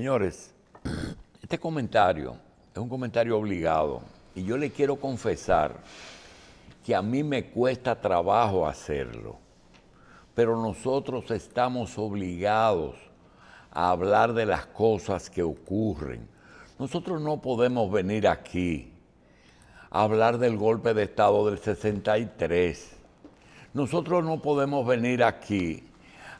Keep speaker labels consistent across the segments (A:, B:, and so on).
A: Señores, este comentario es un comentario obligado y yo le quiero confesar que a mí me cuesta trabajo hacerlo, pero nosotros estamos obligados a hablar de las cosas que ocurren. Nosotros no podemos venir aquí a hablar del golpe de Estado del 63. Nosotros no podemos venir aquí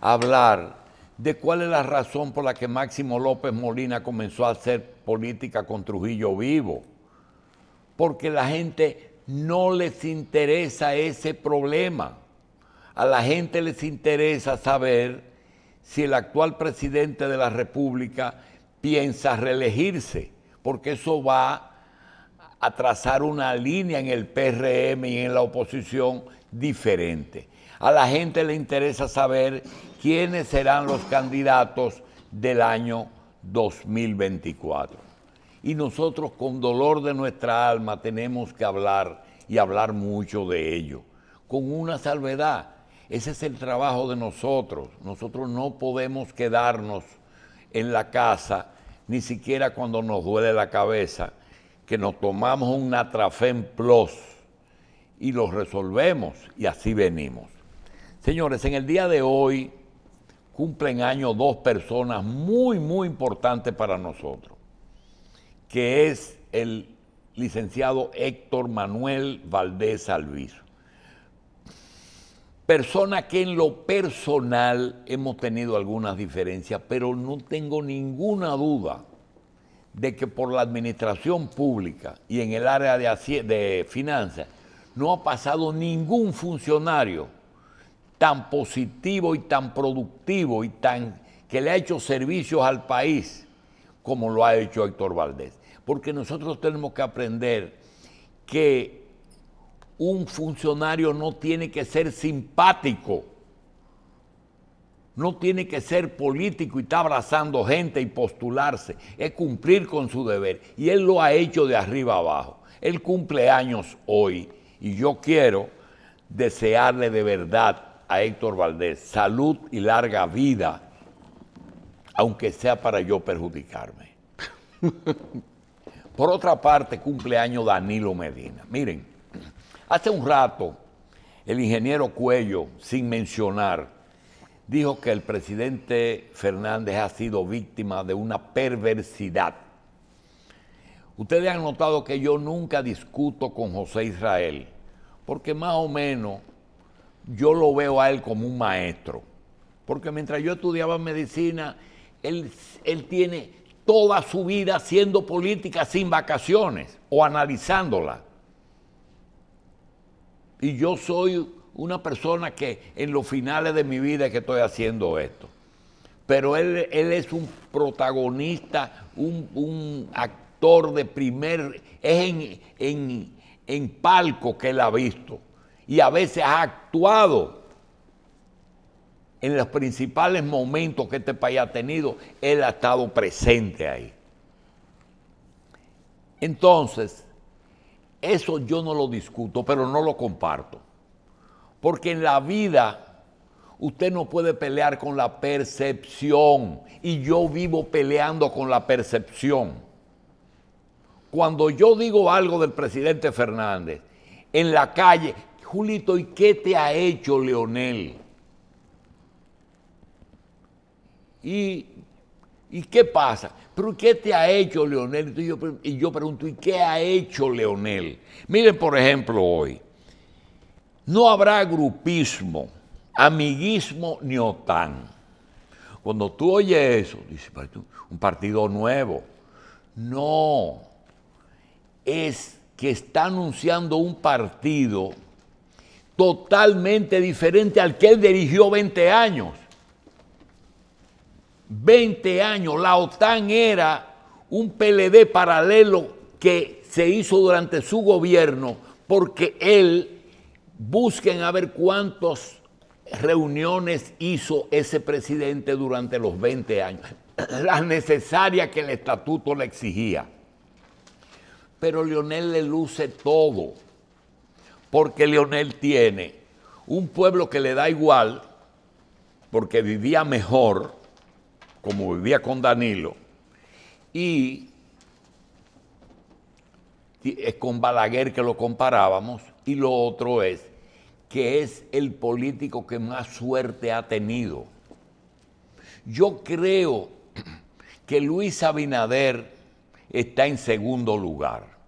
A: a hablar de cuál es la razón por la que Máximo López Molina comenzó a hacer política con Trujillo vivo. Porque la gente no les interesa ese problema. A la gente les interesa saber si el actual presidente de la República piensa reelegirse, porque eso va a trazar una línea en el PRM y en la oposición diferente. A la gente le interesa saber quiénes serán los candidatos del año 2024. Y nosotros con dolor de nuestra alma tenemos que hablar y hablar mucho de ello, con una salvedad. Ese es el trabajo de nosotros. Nosotros no podemos quedarnos en la casa, ni siquiera cuando nos duele la cabeza, que nos tomamos un en Plus y lo resolvemos y así venimos. Señores, en el día de hoy cumplen año dos personas muy, muy importantes para nosotros, que es el licenciado Héctor Manuel Valdés Alviso. Persona que en lo personal hemos tenido algunas diferencias, pero no tengo ninguna duda de que por la administración pública y en el área de, de finanzas no ha pasado ningún funcionario tan positivo y tan productivo y tan que le ha hecho servicios al país como lo ha hecho Héctor Valdés. Porque nosotros tenemos que aprender que un funcionario no tiene que ser simpático, no tiene que ser político y estar abrazando gente y postularse, es cumplir con su deber. Y él lo ha hecho de arriba abajo. Él cumple años hoy y yo quiero desearle de verdad a Héctor Valdés salud y larga vida, aunque sea para yo perjudicarme. Por otra parte, cumpleaños Danilo Medina. Miren, hace un rato el ingeniero Cuello, sin mencionar, dijo que el presidente Fernández ha sido víctima de una perversidad. Ustedes han notado que yo nunca discuto con José Israel, porque más o menos yo lo veo a él como un maestro. Porque mientras yo estudiaba medicina, él, él tiene toda su vida haciendo política sin vacaciones o analizándola. Y yo soy una persona que en los finales de mi vida es que estoy haciendo esto. Pero él, es un protagonista, un, actor de primer, es en, en palco que él ha visto y a veces ha actuado en los principales momentos que este país ha tenido, él ha estado presente ahí. Entonces, eso yo no lo discuto, pero no lo comparto. Porque en la vida usted no puede pelear con la percepción. Y yo vivo peleando con la percepción. Cuando yo digo algo del presidente Fernández en la calle, Julito, ¿y qué te ha hecho Leonel? ¿Y, qué pasa? ¿Pero qué te ha hecho Leonel? y yo pregunto, ¿y qué ha hecho Leonel? Miren, por ejemplo, hoy, no habrá grupismo, amiguismo ni OTAN. Cuando tú oyes eso, dices, pues, un partido nuevo. No, es que está anunciando un partido totalmente diferente al que él dirigió 20 años. 20 años. La OTAN era un PLD paralelo que se hizo durante su gobierno porque él, busquen a ver cuántas reuniones hizo ese presidente durante los 20 años, las necesarias que el estatuto le exigía. Pero Leonel le luce todo porque Leonel tiene un pueblo que le da igual, porque vivía mejor, como vivía con Danilo, y es con Balaguer que lo comparábamos, y lo otro es que es el político que más suerte ha tenido. Yo creo que Luis Abinader está en segundo lugar.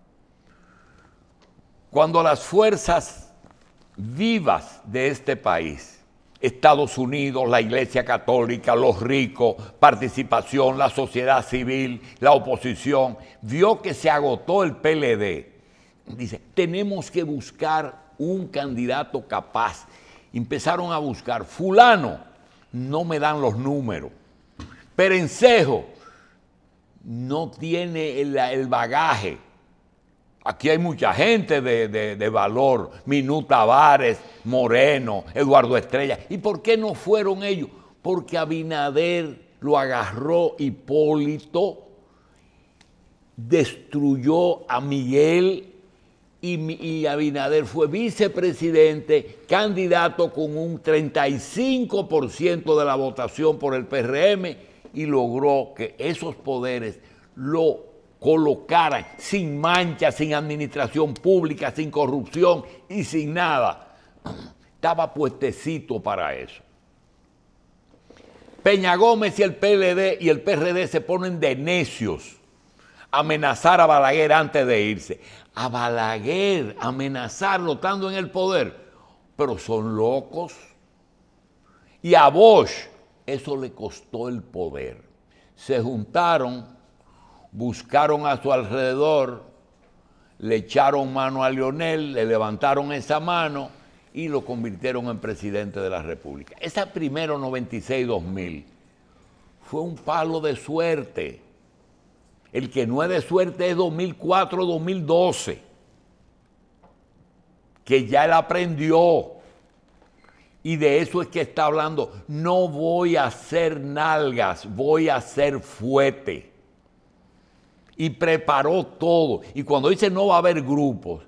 A: Cuando las fuerzas vivas de este país, Estados Unidos, la Iglesia Católica, los ricos, participación, la sociedad civil, la oposición, vio que se agotó el PLD. Dice, tenemos que buscar un candidato capaz. Empezaron a buscar, fulano, no me dan los números. Perencejo, no tiene el, el bagaje Aquí hay mucha gente de, valor, Minú Tavares, Moreno, Eduardo Estrella. ¿Y por qué no fueron ellos? Porque Abinader lo agarró Hipólito, destruyó a Miguel y, y, Abinader fue vicepresidente, candidato con un 35% de la votación por el PRM y logró que esos poderes lo Colocaran sin mancha, sin administración pública, sin corrupción y sin nada. Estaba puestecito para eso. Peña Gómez y el PLD y el PRD se ponen de necios amenazar a Balaguer antes de irse. A Balaguer, amenazarlo estando en el poder. Pero son locos. Y a Bosch, eso le costó el poder. Se juntaron buscaron a su alrededor, le echaron mano a Lionel, le levantaron esa mano y lo convirtieron en presidente de la República. Esa primero 96-2000 fue un palo de suerte. El que no es de suerte es 2004-2012, que ya él aprendió. Y de eso es que está hablando. No voy a hacer nalgas, voy a ser fuerte y preparó todo. Y cuando dice no va a haber grupos,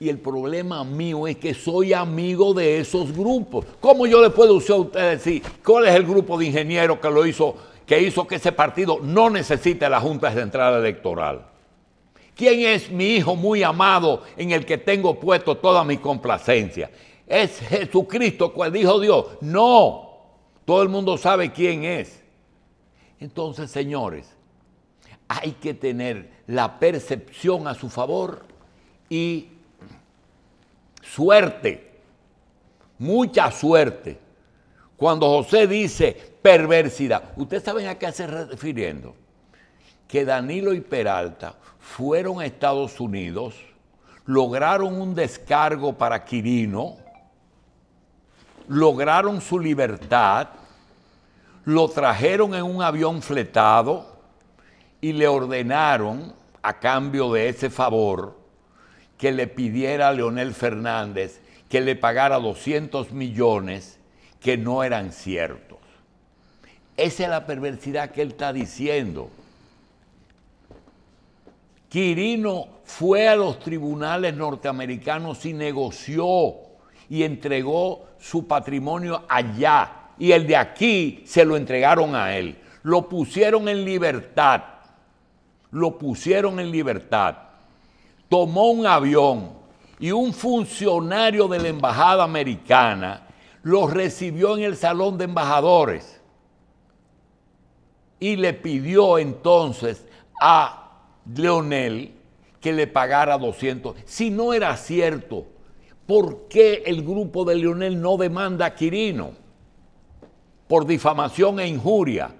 A: y el problema mío es que soy amigo de esos grupos. ¿Cómo yo le puedo usar a ustedes decir cuál es el grupo de ingenieros que lo hizo, que hizo que ese partido no necesite la Junta Central Electoral? ¿Quién es mi hijo muy amado en el que tengo puesto toda mi complacencia? Es Jesucristo, cual dijo Dios. No, todo el mundo sabe quién es. Entonces, señores, hay que tener la percepción a su favor y suerte, mucha suerte. Cuando José dice perversidad, ¿ustedes saben a qué se refiriendo? Que Danilo y Peralta fueron a Estados Unidos, lograron un descargo para Quirino, lograron su libertad, lo trajeron en un avión fletado, y le ordenaron, a cambio de ese favor, que le pidiera a Leonel Fernández que le pagara 200 millones que no eran ciertos. Esa es la perversidad que él está diciendo. Quirino fue a los tribunales norteamericanos y negoció y entregó su patrimonio allá. Y el de aquí se lo entregaron a él. Lo pusieron en libertad lo pusieron en libertad, tomó un avión y un funcionario de la embajada americana lo recibió en el salón de embajadores y le pidió entonces a Leonel que le pagara 200. Si no era cierto, ¿por qué el grupo de Leonel no demanda a Quirino por difamación e injuria?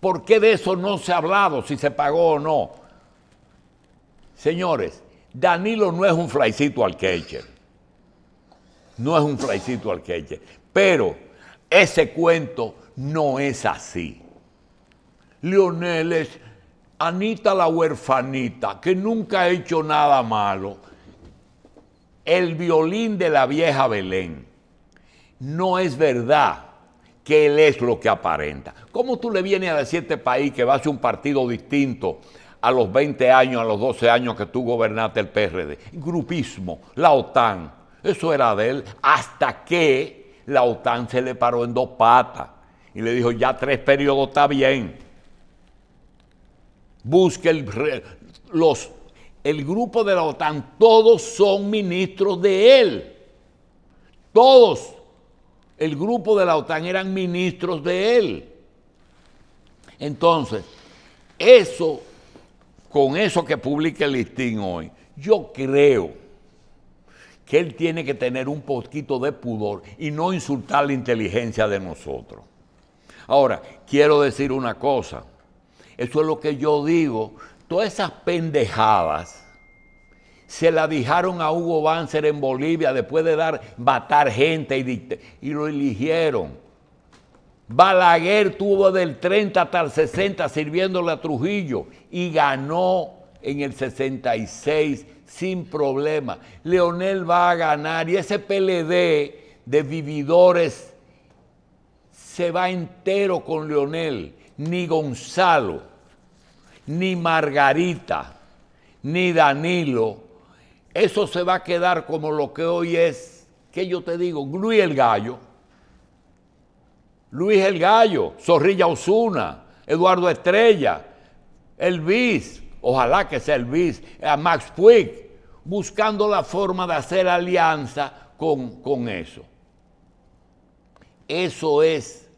A: ¿Por qué de eso no se ha hablado, si se pagó o no? Señores, Danilo no es un flaicito al queche. No es un flaicito al queche. Pero ese cuento no es así. Lionel es Anita la huerfanita, que nunca ha hecho nada malo. El violín de la vieja Belén. No es verdad que él es lo que aparenta. ¿Cómo tú le vienes a decir a este país que va a ser un partido distinto a los 20 años, a los 12 años que tú gobernaste el PRD? Grupismo, la OTAN, eso era de él, hasta que la OTAN se le paró en dos patas y le dijo, ya tres periodos está bien. Busque el, los, el grupo de la OTAN, todos son ministros de él. Todos el grupo de la OTAN eran ministros de él. Entonces, eso, con eso que publica el listín hoy, yo creo que él tiene que tener un poquito de pudor y no insultar la inteligencia de nosotros. Ahora, quiero decir una cosa, eso es lo que yo digo, todas esas pendejadas se la dijeron a Hugo Banzer en Bolivia después de dar, matar gente y, y lo eligieron. Balaguer tuvo del 30 hasta el 60 sirviéndole a Trujillo y ganó en el 66 sin problema. Leonel va a ganar y ese PLD de vividores se va entero con Leonel. Ni Gonzalo, ni Margarita, ni Danilo eso se va a quedar como lo que hoy es, que yo te digo, Luis el Gallo, Luis el Gallo, Zorrilla Osuna, Eduardo Estrella, Elvis, ojalá que sea Elvis, a Max Puig, buscando la forma de hacer alianza con, con eso. Eso es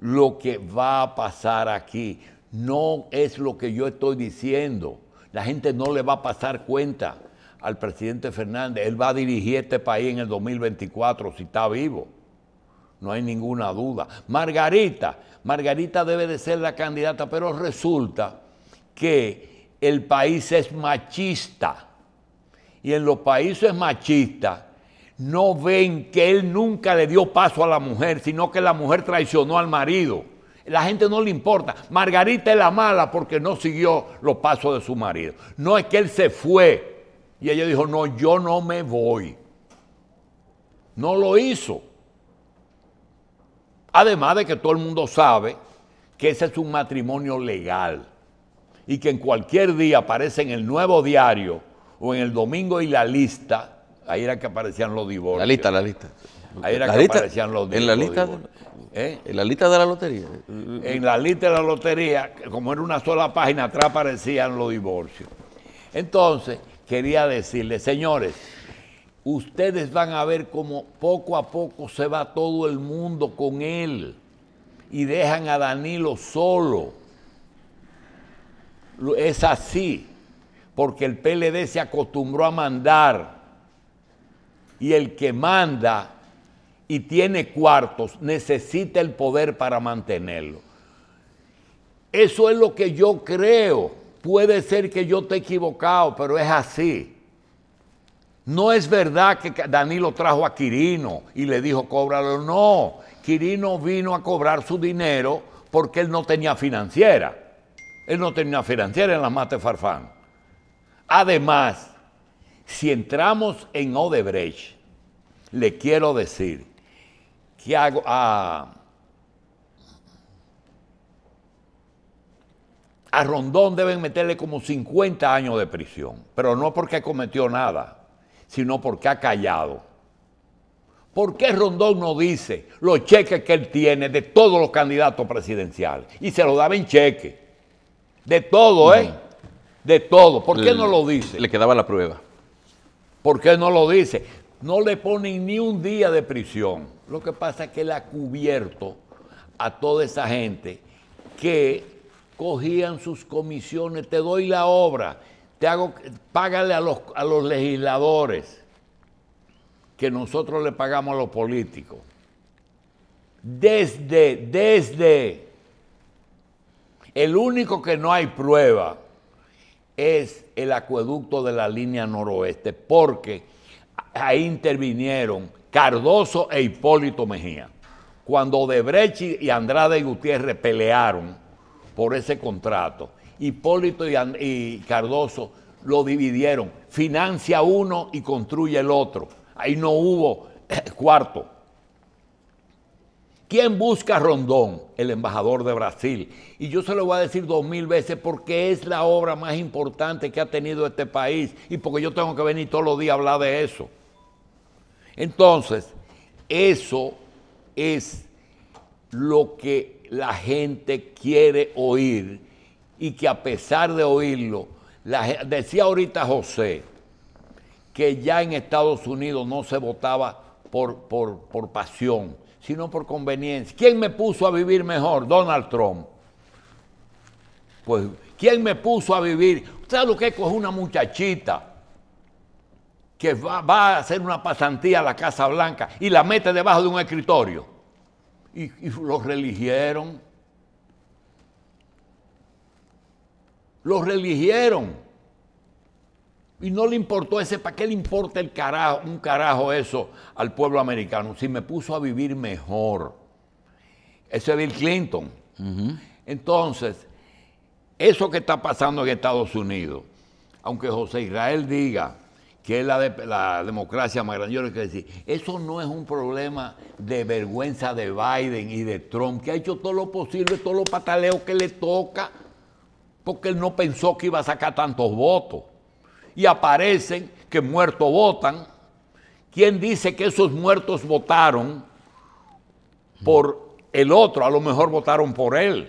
A: lo que va a pasar aquí. No es lo que yo estoy diciendo. La gente no le va a pasar cuenta al presidente Fernández. Él va a dirigir este país en el 2024 si está vivo. No hay ninguna duda. Margarita, Margarita debe de ser la candidata, pero resulta que el país es machista. Y en los países machistas no ven que él nunca le dio paso a la mujer, sino que la mujer traicionó al marido. La gente no le importa. Margarita es la mala porque no siguió los pasos de su marido. No es que él se fue y ella dijo, no, yo no me voy. No lo hizo. Además de que todo el mundo sabe que ese es un matrimonio legal y que en cualquier día aparece en el nuevo diario o en el domingo y la lista, ahí era que aparecían los divorcios. La lista, la lista. Ahí era que aparecían los divorcios. En la lista. ¿Eh? En la lista de la lotería. En la lista de la lotería, como era una sola página, atrás aparecían los divorcios. Entonces, quería decirle, señores, ustedes van a ver cómo poco a poco se va todo el mundo con él y dejan a Danilo solo. Es así, porque el PLD se acostumbró a mandar y el que manda y tiene cuartos necesita el poder para mantenerlo. Eso es lo que yo creo puede ser que yo te he equivocado, pero es así. No es verdad que Danilo trajo a Quirino y le dijo cóbralo. No, Quirino vino a cobrar su dinero porque él no tenía financiera. Él no tenía financiera en la Mate Farfán. Además, si entramos en Odebrecht, le quiero decir que hago a, a Rondón deben meterle como 50 años de prisión, pero no porque cometió nada, sino porque ha callado. ¿Por qué Rondón no dice los cheques que él tiene de todos los candidatos presidenciales? Y se lo daba en cheque. De todo, ¿eh? Mm. De todo. ¿Por qué no lo
B: dice? Le quedaba la prueba.
A: ¿Por qué no lo dice? No le ponen ni un día de prisión. Lo que pasa es que él ha cubierto a toda esa gente que cogían sus comisiones, te doy la obra, te hago, págale a los, a los legisladores que nosotros le pagamos a los políticos. Desde, desde, el único que no hay prueba es el acueducto de la línea noroeste, porque ahí intervinieron Cardoso e Hipólito Mejía. Cuando Debrechi y Andrade y Gutiérrez pelearon, por ese contrato. Hipólito y, Cardoso lo dividieron. Financia uno y construye el otro. Ahí no hubo eh, cuarto. ¿Quién busca a Rondón? El embajador de Brasil. Y yo se lo voy a decir dos mil veces porque es la obra más importante que ha tenido este país y porque yo tengo que venir todos los días a hablar de eso. Entonces, eso es lo que la gente quiere oír y que a pesar de oírlo, decía ahorita José que ya en Estados Unidos no se votaba por, pasión, sino por conveniencia. ¿Quién me puso a vivir mejor? Donald Trump. Pues, ¿quién me puso a vivir? sabe lo que es una muchachita? que va, a hacer una pasantía a la Casa Blanca y la mete debajo de un escritorio y, los religieron. Los religieron. Y no le importó ese, ¿para qué le importa el carajo, un carajo eso al pueblo americano? Si me puso a vivir mejor. Ese Bill Clinton. Entonces, eso que está pasando en Estados Unidos, aunque José Israel diga que es la, democracia más grande. Yo decir, eso no es un problema de vergüenza de Biden y de Trump, que ha hecho todo lo posible, todo lo pataleo que le toca, porque él no pensó que iba a sacar tantos votos. Y aparecen que muertos votan. ¿Quién dice que esos muertos votaron por el otro? A lo mejor votaron por él.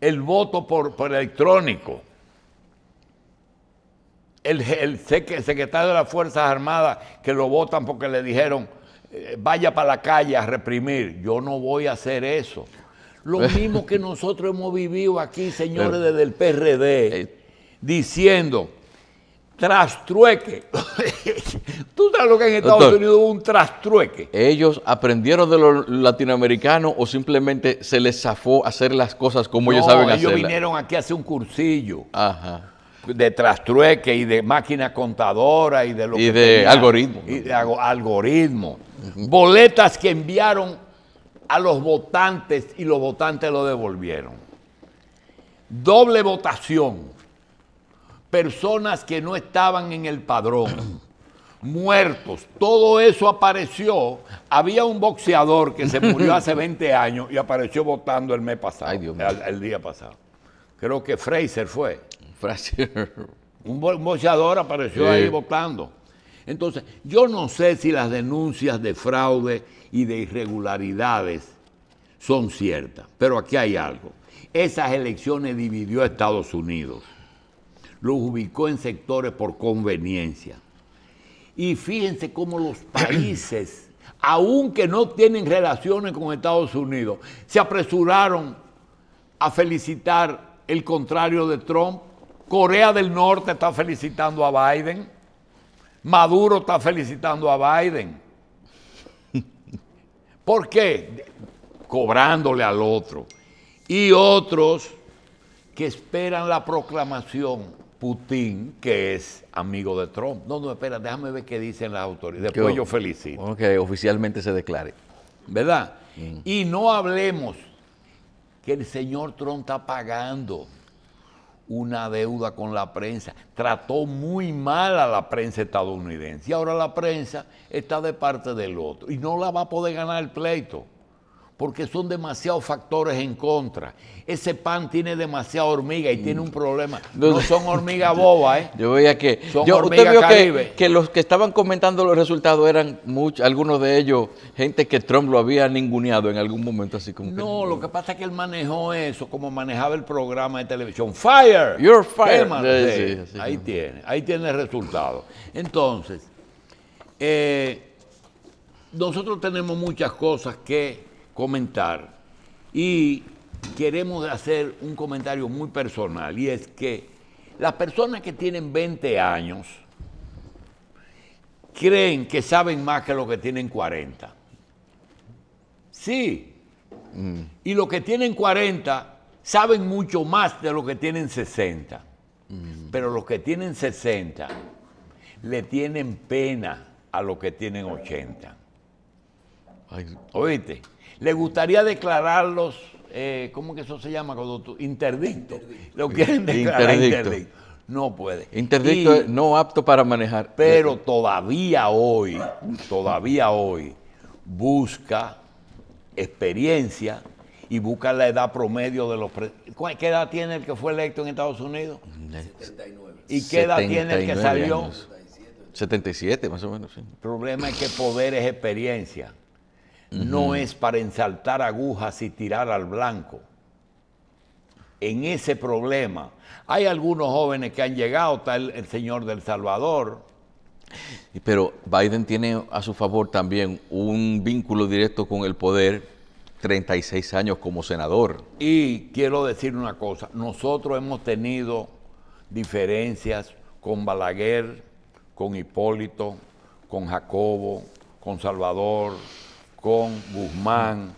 A: El voto por electrónico el, secretario de las Fuerzas Armadas que lo votan porque le dijeron, eh, vaya para la calle a reprimir. Yo no voy a hacer eso. Lo mismo que nosotros hemos vivido aquí, señores, desde el PRD, eh, diciendo, trastrueque. Tú sabes lo que en Estados Unidos
B: hubo un trastrueque. ¿Ellos aprendieron de los latinoamericanos o simplemente se les zafó hacer las cosas como ellos saben Ellos vinieron
A: aquí a hacer un cursillo. Ajá de trastrueque y de máquina contadora y de lo de algoritmo. Y de algoritmo. Boletas que enviaron a los votantes y los votantes lo devolvieron. Doble votación. Personas que no estaban en el padrón. Muertos. Todo eso apareció. Había un boxeador que se murió hace 20 años y apareció votando el mes pasado. el día pasado. Creo que Fraser fue. un bochador apareció ahí votando. Entonces, yo no sé si las denuncias de fraude y de irregularidades son ciertas, pero aquí hay algo. Esas elecciones dividió a Estados Unidos, los ubicó en sectores por conveniencia. Y fíjense cómo los países, aunque no tienen relaciones con Estados Unidos, se apresuraron a felicitar el contrario de Trump Corea del Norte está felicitando a Biden. Maduro está felicitando a Biden. ¿Por qué? Cobrándole al otro. Y otros que esperan la proclamación. Putin, que es amigo de Trump. No, no, espera, déjame ver qué dicen las autoridades. Después yo
B: felicito. que oficialmente se declare.
A: ¿Verdad? Y no hablemos que el señor Trump está pagando una deuda con la prensa, trató muy mal a la prensa estadounidense y ahora la prensa está de parte del otro y no la va a poder ganar el pleito porque son demasiados factores en contra. Ese pan tiene demasiada hormiga y tiene un problema. No son hormigas bobas, ¿eh?
B: Yo veía que. yo, usted vio que, los que estaban comentando los resultados eran muchos, algunos de ellos, gente que Trump lo había ninguneado en algún momento, así como.
A: No, lo que pasa es que él manejó eso, como manejaba el programa de televisión. ¡Fire! ¡You're fire! ahí tiene, ahí tiene el resultado. Entonces, eh, nosotros tenemos muchas cosas que comentar y queremos hacer un comentario muy personal y es que las personas que tienen 20 años creen que saben más que los que tienen 40. Sí. Mm. Y los que tienen 40 saben mucho más de los que tienen 60. Mm. Pero los que tienen 60 le tienen pena a los que tienen 80. ¿Oíste? le gustaría declararlos, eh, ¿cómo que eso se llama? Interdicto. interdicto. Lo quieren declarar interdicto. No puede. Interdicto no apto para manejar. Pero todavía hoy, todavía hoy, busca experiencia y busca la edad promedio de los... ¿Qué edad tiene el que fue electo en Estados Unidos?
B: 79. ¿Y qué edad tiene el que salió? 77, más o menos. El
A: problema es que poder es experiencia no es para ensaltar agujas y tirar al blanco. En ese problema, hay algunos jóvenes que han llegado, está el, el señor del Salvador,
B: pero Biden tiene a su favor también un vínculo directo con el poder, 36 años como senador. Y
A: quiero decir una cosa, nosotros hemos tenido diferencias con Balaguer, con Hipólito, con Jacobo, con Salvador, con Guzmán,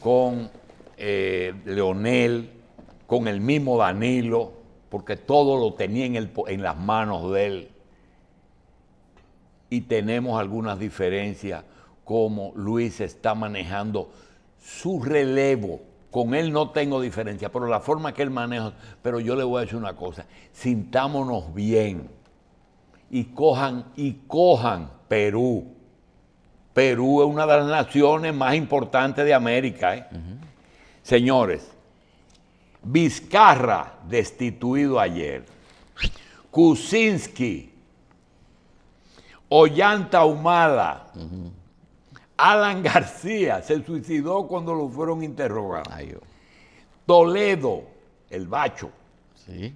A: con eh, Leonel, con el mismo Danilo, porque todo lo tenía en, en las manos de él. Y tenemos algunas diferencias, como Luis está manejando su relevo. Con él no tengo diferencia, pero la forma que él maneja. Pero yo le voy a decir una cosa: sintámonos bien y cojan, y cojan Perú Perú es una de las naciones más importantes de América. ¿eh? Señores, Vizcarra destituido ayer. Kuczynski, Ollanta Humala, Alan García se suicidó cuando lo fueron interrogados. Toledo, el Bacho. Sí.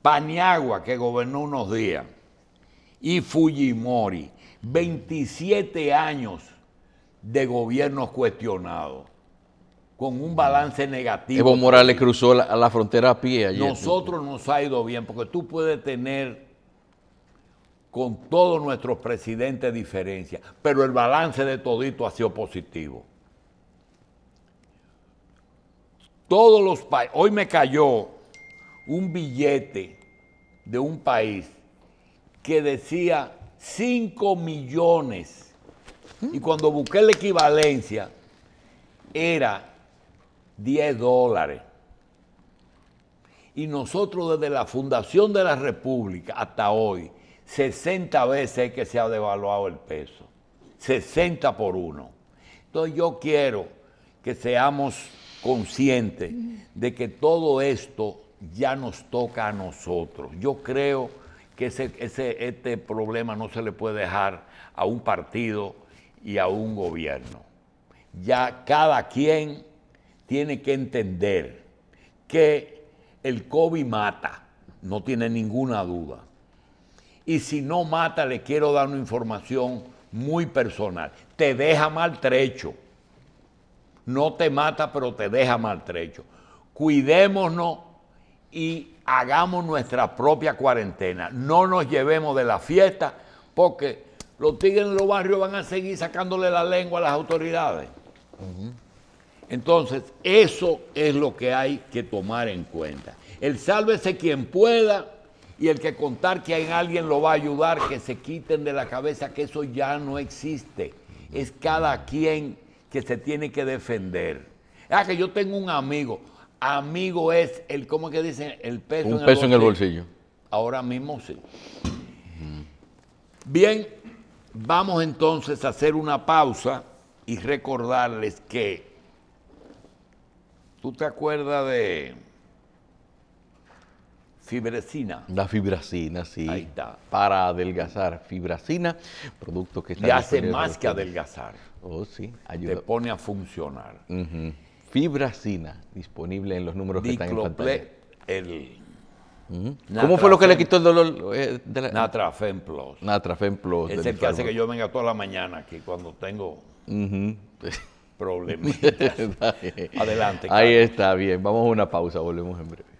A: Paniagua, que gobernó unos días. Y Fujimori. 27 años de gobiernos cuestionados, con un balance negativo. Evo Morales
B: cruzó la, frontera a pie ayer.
A: Nosotros nos ha ido bien, porque tú puedes tener con todos nuestros presidentes diferencias, pero el balance de todito ha sido positivo. Todos los países, hoy me cayó un billete de un país que decía 5 millones. Y cuando busqué la equivalencia, era 10 dólares. Y nosotros desde la fundación de la República hasta hoy, 60 veces es que se ha devaluado el peso. 60 por uno. Entonces yo quiero que seamos conscientes de que todo esto ya nos toca a nosotros. Yo creo que que ese, este problema no se le puede dejar a un partido y a un gobierno. Ya cada quien tiene que entender que el COVID mata, no tiene ninguna duda. Y si no mata, le quiero dar una información muy personal. Te deja maltrecho. No te mata, pero te deja maltrecho. Cuidémonos y hagamos nuestra propia cuarentena. No nos llevemos de la fiesta porque los tigres en los barrios van a seguir sacándole la lengua a las autoridades. Entonces, eso es lo que hay que tomar en cuenta. El sálvese quien pueda y el que contar que hay alguien lo va a ayudar, que se quiten de la cabeza que eso ya no existe. Es cada quien que se tiene que defender. Ah, que yo tengo un amigo amigo es el, ¿cómo que dicen? El peso, Un peso en el bolsillo. Ahora mismo sí. Bien, vamos entonces a hacer una pausa y recordarles que tú te acuerdas de fibracina.
B: La fibracina, sí. Ahí está. Para adelgazar. Fibracina, producto que está... Y hace más que adelgazar. Oh, sí. Te pone a funcionar fibracina disponible en los números que están en pantalla. ¿Cómo fue lo que le quitó el dolor?
A: Eh, de la, Plus. Plus. Es el que hace que yo venga toda la mañana aquí cuando tengo problemas. Adelante. Ahí
B: está, bien. Vamos a una pausa, volvemos en breve.